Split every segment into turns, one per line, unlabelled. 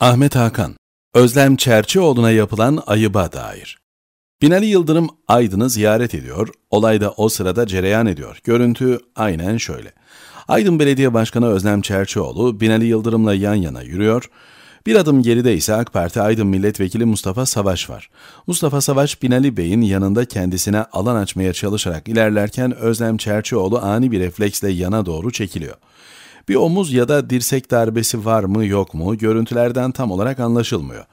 Ahmet Hakan, Özlem Çerçioğlu'na yapılan ayıba dair. Binali Yıldırım Aydın'ı ziyaret ediyor, olay da o sırada cereyan ediyor. Görüntü aynen şöyle. Aydın Belediye Başkanı Özlem Çerçioğlu, Binali Yıldırım'la yan yana yürüyor. Bir adım geride ise AK Parti Aydın Milletvekili Mustafa Savaş var. Mustafa Savaş, Binali Bey'in yanında kendisine alan açmaya çalışarak ilerlerken Özlem Çerçioğlu ani bir refleksle yana doğru çekiliyor. Bir omuz ya da dirsek darbesi var mı yok mu görüntülerden tam olarak anlaşılmıyor.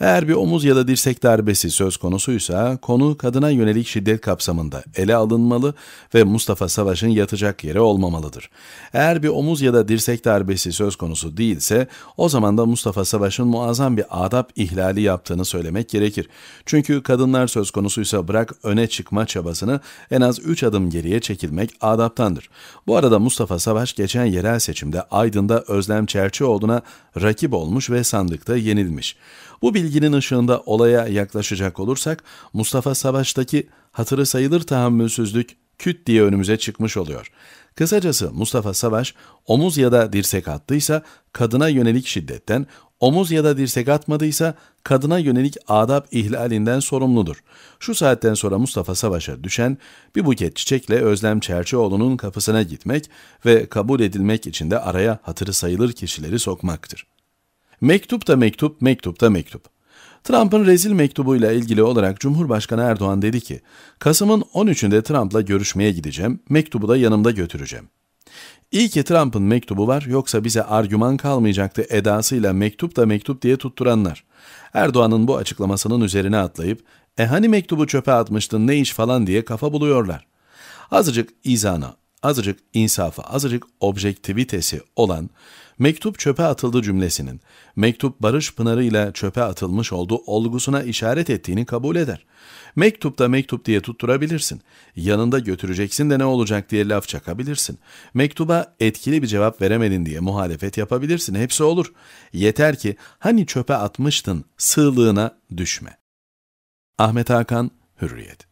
Eğer bir omuz ya da dirsek darbesi söz konusuysa konu kadına yönelik şiddet kapsamında ele alınmalı ve Mustafa Savaş'ın yatacak yeri olmamalıdır. Eğer bir omuz ya da dirsek darbesi söz konusu değilse o zaman da Mustafa Savaş'ın muazzam bir adap ihlali yaptığını söylemek gerekir. Çünkü kadınlar söz konusuysa bırak öne çıkma çabasını en az 3 adım geriye çekilmek adaptandır. Bu arada Mustafa Savaş geçen yerel seçim seçimde Aydın'da Özlem Çerçioğlu'na rakip olmuş ve sandıkta yenilmiş. Bu bilginin ışığında olaya yaklaşacak olursak Mustafa Savaş'taki hatırı sayılır tahammülsüzlük küt diye önümüze çıkmış oluyor. Kısacası Mustafa Savaş omuz ya da dirsek attıysa kadına yönelik şiddetten, omuz ya da dirsek atmadıysa kadına yönelik adab ihlalinden sorumludur. Şu saatten sonra Mustafa Savaş'a düşen bir buket çiçekle Özlem Çerçioğlu'nun kapısına gitmek ve kabul edilmek için de araya hatırı sayılır kişileri sokmaktır. Mektup da mektup, mektup da mektup. Trump'ın rezil mektubuyla ilgili olarak Cumhurbaşkanı Erdoğan dedi ki, Kasım'ın 13'ünde Trump'la görüşmeye gideceğim, mektubu da yanımda götüreceğim. İyi ki Trump'ın mektubu var yoksa bize argüman kalmayacaktı edasıyla mektup da mektup diye tutturanlar. Erdoğan'ın bu açıklamasının üzerine atlayıp e hani mektubu çöpe atmıştın ne iş falan diye kafa buluyorlar. Azıcık izana, azıcık insafı, azıcık objektivitesi olan mektup çöpe atıldı cümlesinin, mektup Barış Pınarı ile çöpe atılmış olduğu olgusuna işaret ettiğini kabul eder. Mektupta mektup diye tutturabilirsin. Yanında götüreceksin de ne olacak diye laf çakabilirsin. Mektuba etkili bir cevap veremedin diye muhalefet yapabilirsin. Hepsi olur. Yeter ki hani çöpe atmıştın sığlığına düşme. Ahmet Hakan Hürriyet